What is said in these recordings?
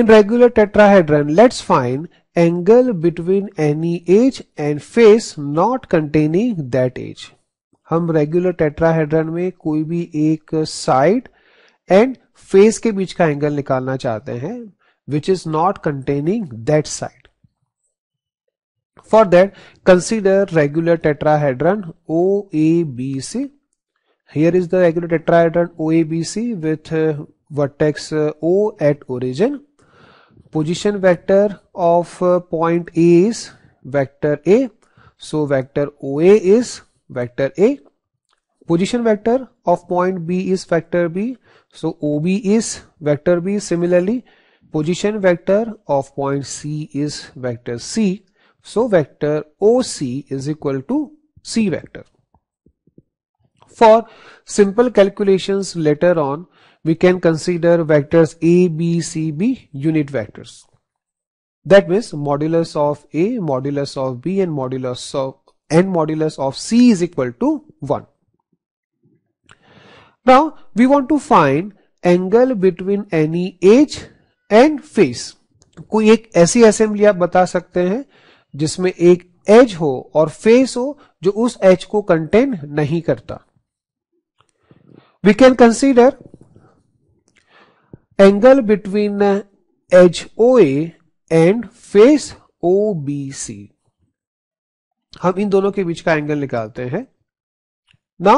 In regular tetrahedron, let's find angle between any edge and face not containing that edge. हम regular tetrahedron में कोई भी एक side and face के बीच का एंगल निकालना चाहते हैं which is not containing that side for that consider regular tetrahedron O A B C here is the with uh, O A B C with O at origin position vector of uh, point A is vector A. So vector OA is vector A. Position vector of point B is vector B. So OB is vector B. Similarly, position vector of point C is vector C. So vector OC is equal to C vector. For simple calculations later on, we can consider vectors A, B, C, B unit vectors. That means modulus of A, modulus of B and modulus of n modulus of C is equal to 1. Now we want to find angle between any edge and face कोई एक ऐसी assembly आप बता सकते हैं जिसमें एक as हो और फेस हो जो उस एज को कंटेन नहीं करता we can consider angle between O and face O B C हम इन दोनों के बीच का एंगल निकालते हैं ना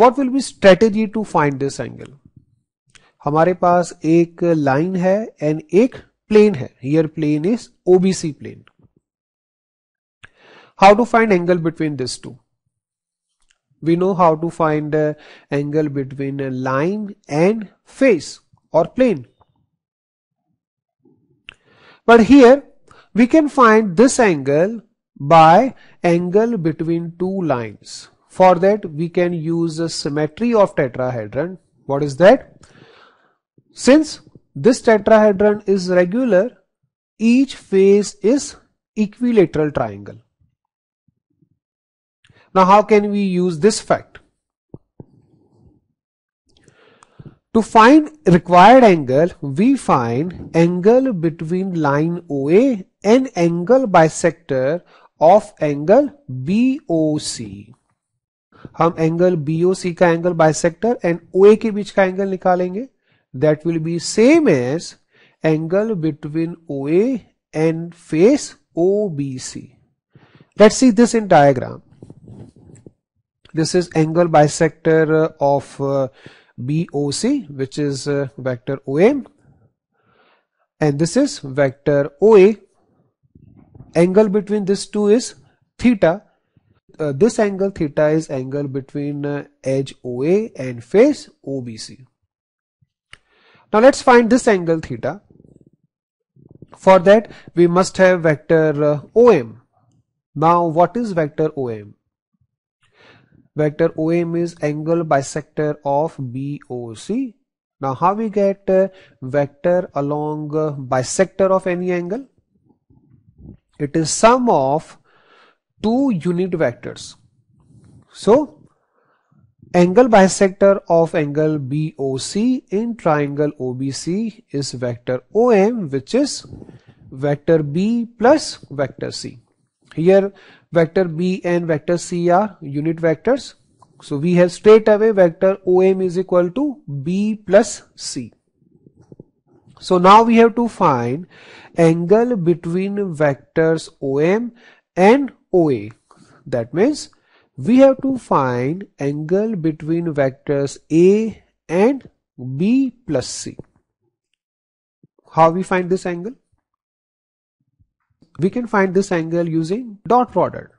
what will be strategy to find this angle हमारे पास एक लाइन है एंड एक प्लेन है here plane is OBC plane how to find angle between this two we know how to find angle between line and face or plane. But here we can find this angle by angle between two lines. For that we can use the symmetry of tetrahedron. What is that? Since this tetrahedron is regular, each face is equilateral triangle. Now how can we use this fact? To find required angle, we find angle between line OA and angle bisector of angle BOC. हम angle BOC का angle bisector and OA के बीच का angle निकालेंगे That will be same as angle between OA and face OBC. Let's see this in diagram. This is angle bisector of uh, BOC which is uh, vector OA and this is vector OA angle between these two is theta uh, this angle theta is angle between uh, edge OA and face OBC now let's find this angle theta for that we must have vector uh, OM now what is vector OM Vector OM is angle bisector of BOC. Now how we get uh, vector along uh, bisector of any angle? It is sum of two unit vectors. So angle bisector of angle BOC in triangle OBC is vector OM which is vector B plus vector C. Here vector B and vector C are unit vectors. So we have straight away vector OM is equal to B plus C. So now we have to find angle between vectors OM and OA. That means we have to find angle between vectors A and B plus C. How we find this angle? we can find this angle using dot product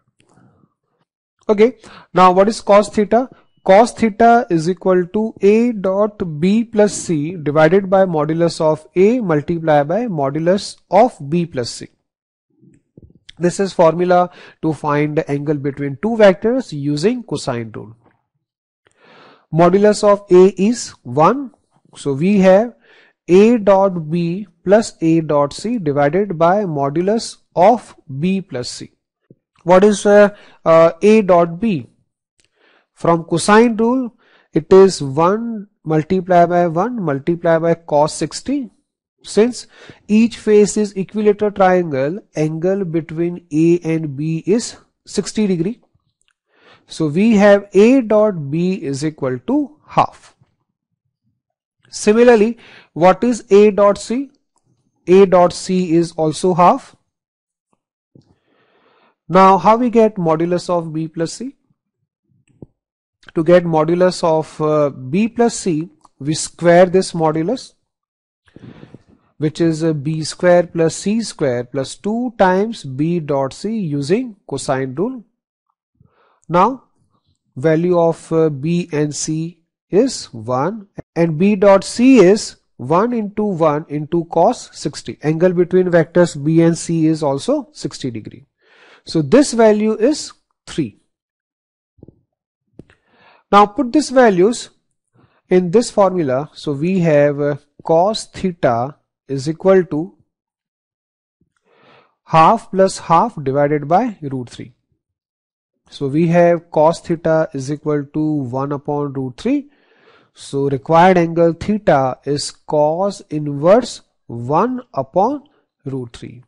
okay now what is cos theta cos theta is equal to a dot b plus c divided by modulus of a multiplied by modulus of b plus c this is formula to find the angle between two vectors using cosine rule modulus of a is 1 so we have a dot b plus a dot c divided by modulus of b plus c. What is uh, uh, a dot b? From cosine rule, it is 1 multiplied by 1 multiplied by cos 60. Since each face is equilateral triangle, angle between A and B is 60 degree. So we have A dot B is equal to half. Similarly, what is A dot C? A dot C is also half. Now, how we get modulus of B plus C? To get modulus of uh, B plus C, we square this modulus, which is uh, B square plus C square plus 2 times B dot C using cosine rule. Now, value of uh, B and C is 1 and b dot c is 1 into 1 into cos 60. Angle between vectors b and c is also 60 degree. So this value is 3. Now put these values in this formula. So we have uh, cos theta is equal to half plus half divided by root 3. So we have cos theta is equal to 1 upon root 3 so required angle theta is cos inverse 1 upon root 3.